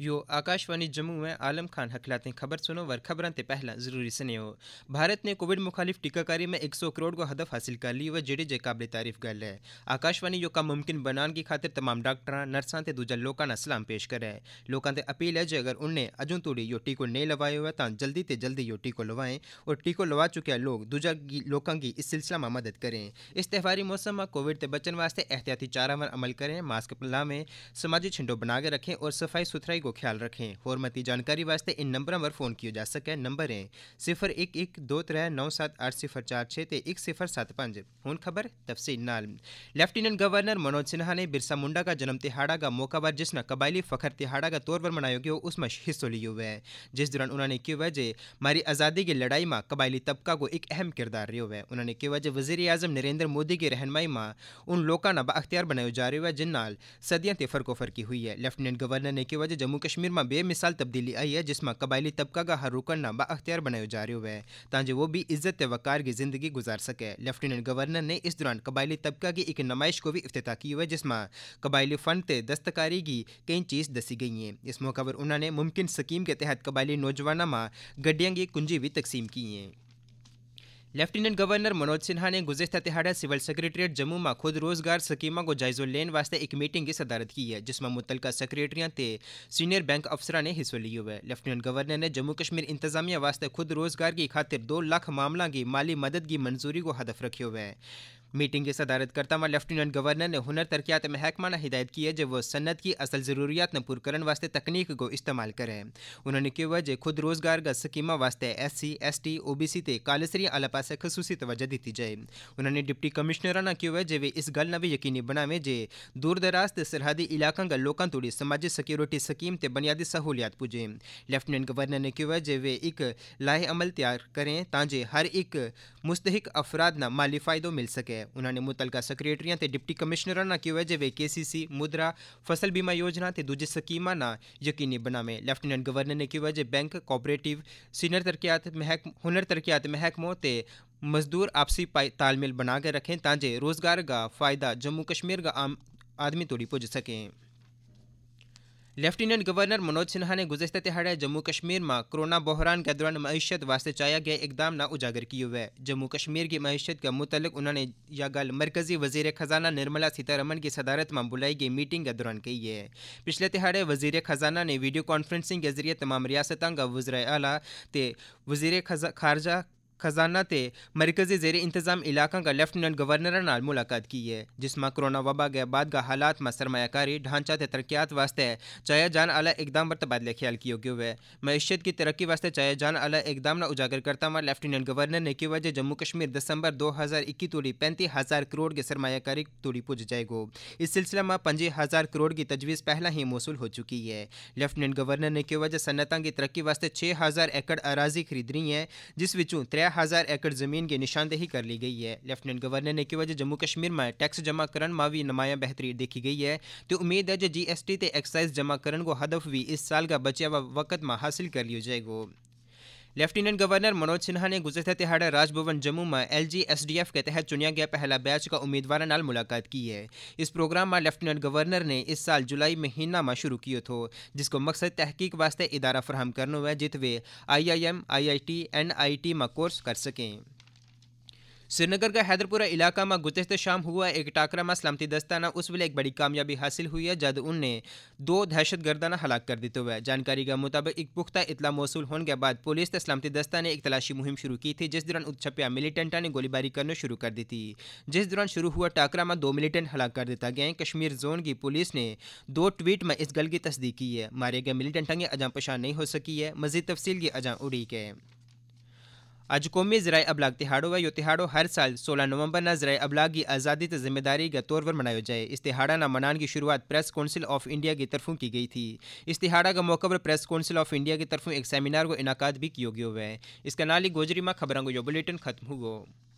यो आकाशवाणी जम्मू में आलम खान हकलाते खबर सुनो वर खबर से पहला जरूरी हो भारत ने कोविड मुखालिफ टीकाकारी में 100 करोड़ को हदफ हासिल कर ली व जेडी जे काबिल तारीफ गल है आकाशवाणी यो का मुमकिन बनाने की खातिर तमाम डॉक्टर नर्सा से दूजा लोगों का सलाम पेश करे लोगों से अपील है जे अगर उन्हें अजू तोड़ी यो टीको नहीं लवाए हुआ तो जल्दी से जल्दी यो टीको लवाएं और टीको लवा चुके लोग दूजा लोगों की इस सिलसिला में मदद करें इस त्यौहारी मौसम में कोविड से बचने वास्ते एहतियाती चारा पर अमल करें मास्क लावें समाजी छिंडो बना के रखें और सफाई सुथराई को ख्याल रखें मती जानकारी वास्ते इन नंबरों पर फ़ोन किया जा सके नंबर है सिफर एक एक दो त्रै नौ सात अठ सिफर चार छः तो एक सिफर सत पांच हूँ खबर तफसील नाल लेफ्टिनेंट गवर्नर मनोज सिन्हा ने बिरसा मुंडा का जन्म तिहाड़ा का मौका पर जिसना कबायली फ़खर तिहाड़ा का तौर पर मनाया गया उसमें हिस्सों लिया हुए है जिस दौरान उन्होंने क्यों वजह हमारी आज़ादी की लड़ाई में कबायली तबका को एक अहम किरदार रो हुआ है उन्होंने क्यों वजह वजीर अजम नरेंद्र मोदी की रहनमई में उन लोगों का बाख्तियार बनाया जा रहा है जिन सदियों ते फरको फरकी हुई है लेफ्टिनेंट गवर्नर ने कहा जम्मू जम्मू कश्मीर बेमिसाल तब्दीली आई है जिसमें कबायली तबका का हर તબકાગા હરુકણના बाख्तियार बनाया जा रहा है ताकि वो भी इज्जत वकार की ज़िंदगी गुजार सके लेफ्टिनेंट गवर्नर ने इस दौरान कबायली तबका की एक नुमाइश को भी अफ्तः की है जिसमें कबायली फंड से दस्तकारी की कई चीज़ दसी गई हैं इस मौके पर उन्होंने मुमकिन स्कीम के तहत कबायली नौजवानों में गड्डिया की कुंजी भी तकसीम की है लेफ्टिनेंट गवर्नर मनोज सिन्हा ने गुजशत तिहाड़ा सिविल सेक्रेटरीट जम्मू में खुद रोजगार सकीमा को जायजो लेने वास्ते एक मीटिंग की सदारत की है जिसमें मुतलका सेक्रेटरियां ते सीनियर बैंक अफसर ने हिस्सा लियो है लेफ्टिनेंट गवर्नर ने जम्मू कश्मीर इंतजामिया वास्ते खुद रोजगार की खातिर दो लाख मामलों की माली मदद की मंजूरी को हदफ हुए हैं मीटिंग की सदारत करता हुआ लेफ्टिनेंट गवर्नर ने हुनर तरक्यात महकमा ने हिदायत की है जब वह सन्नत की असल ज़रूरियात ने पूर करने वास्ते तकनीक को इस्तेमाल करें उन्होंने कहा जो खुद रोजगार का स्कीमा वास्ते S C S T O B C ते कालेसरी आला पास खसूसी तवज्जो दी जाए उन्होंने डिप्टी कमिश्नर ने कहा जो वे इस गल ने भी यकीनी बनावे जे दूर दराज के सरहदी इलाकों का लोगों तोड़ी समाजी सिक्योरिटी स्कीम से बुनियादी सहूलियात पुजे लेफ्टिनेंट गवर्नर ने कहा जो वे एक लाहे अमल तैयार करें ताजे हर एक मुस्तहक अफराद ना माली फायदो मिल सके उन्होंने मुतलका सैक्रेटरिया डिप्टी कमिश्नर क्यों है वे जे केसीसी मुद्रा फसल बीमा योजना से दूजे स्कीम यकीनी बनावे लैफ्टिनेंट गवर्नर ने क्यों है जे बैंक कोपरेटिव सीनियर तरक्यात महक हुनर तरक्यात महकमो मजदूर आपसी तालमेल बना के रखें ताजे रोजगार का फायदा जम्मू कश्मीर का आम आदमी तोड़ी पुज सकें लेफ्टिनेंट गवर्नर मनोज सिन्हा ने गुजशत तिहाड़े जम्मू कश्मीर में कोरोना बहरान के दौरान मीशत वास्ते चाया गया इकदाम ना उजागर किए हुए जम्मू कश्मीर की मीशत के मुतलक उन्होंने यह गल मरकजी वजीर खजाना निर्मला सीतारमन की सदारत में बुलाई गई मीटिंग के दौरान कही है पिछले तिहाड़े वजीर खजाना ने वीडियो कॉन्फ्रेंसिंग के जरिए तमाम रियासतों का वजरा अला वजीर खारजा खजाना ते मरकजी जेर इंतजाम इलाकों का लेफ्टिनेंट गवर्नर मुलाकात की है जिसमें कोरोना वबा के बाद का हालात में सरमाकारी ढांचा ते तरक्यात वास्ते चाया जान आला इकदाम पर तबादले ख्याल किए गए हुए मैशियत की तरक्की वास्ते चाया जान आला इकदाम उजागर करता हुआ लेफ्टिनेंट गवर्नर ने कहा वजह जम्मू कश्मीर दिसंबर दो हज़ार इक्की तोड़ी पैंतीस हज़ार करोड़ के सरमाकारी तोड़ी पुज जाएगा इस सिलसिले में पंजी हज़ार करोड़ की तजवीज़ पहला ही मौसू हो चुकी है लेफ्टिनेंट गवर्नर ने कहा वजह सन्नतों की तरक्की वास्ते छः हज़ार एकड़ अराजी खरीदनी है जिस विचों त्रै छः हज़ार एकड़ ज़मीन की निशानदेही कर ली गई है लेफ्टिनेंट गवर्नर ने कहा जम्मू कश्मीर में टैक्स जमा करण में भी नमाया बेहतरी देखी गई है तो उम्मीद है जो जी एस टी एक्साइज जमा करण को हदफ भी इस साल का बचे हुआ वक्त में हासिल कर लिया जाएगा लेफ्टिनेंट गवर्नर मनोज सिन्हा ने गुजरते तिहाड़े राजभवन जम्मू में L G S D F के तहत चुनिया गया पहला बैच का उम्मीदवार मुलाकात की है इस प्रोग्राम में लेफ्टिनेंट गवर्नर ने इस साल जुलाई महीना में शुरू किया थो जिसको मकसद तहकीक वास्ते इदारा फराहम करना है जितवे I I M I I T N I T में कोर्स कर सकें श्रीनगर का શ્રીનગર હૈદરપુરા ઇલાકામાં ગુજશત શામ હુઆ એક ટાકરામાં सलामती દસ્તાના उस वेले एक बड़ी कामयाबी हासिल हुई है जब उनने दो दहशत हलाक कर देते हुए जानकारी के मुताबिक एक पुख्ता इतला मौसू होने के बाद पुलिस तो सलामती दस्ता ने एक तलाशी मुहिम शुरू की थी जिस दौरान उत्छपिया मिलिटेंटा ने गोलीबारी करना शुरू कर दी थी जिस दौरान शुरू हुआ टाकरा में दो मिलिटेंट हलाक कर दिया गया कश्मीर जोन की पुलिस ने दो ट्वीट में इस गल की तस्दीक की है मारे गए मिलिटेंटा की अजा पछा नहीं हो सकी है मजीद तफसील की अजा उड़ी है आज कौमी जराए अबलाग तिहाड़ो है यो तिहाड़ो हर साल 16 नवंबर ना जराए अबलाग की आज़ादी तो जिम्मेदारी के तौर पर मनाया जाए इस तिहाड़ा न मनाने की शुरुआत प्रेस काउंसिल ऑफ इंडिया की तरफों की गई थी इस तिहाड़ा का मौके पर प्रेस काउंसिल ऑफ इंडिया की तरफों एक सेमिनार को इनका भी किया गया है इसका नाली गोजरी में खबरों को यो बुलेटिन खत्म हुआ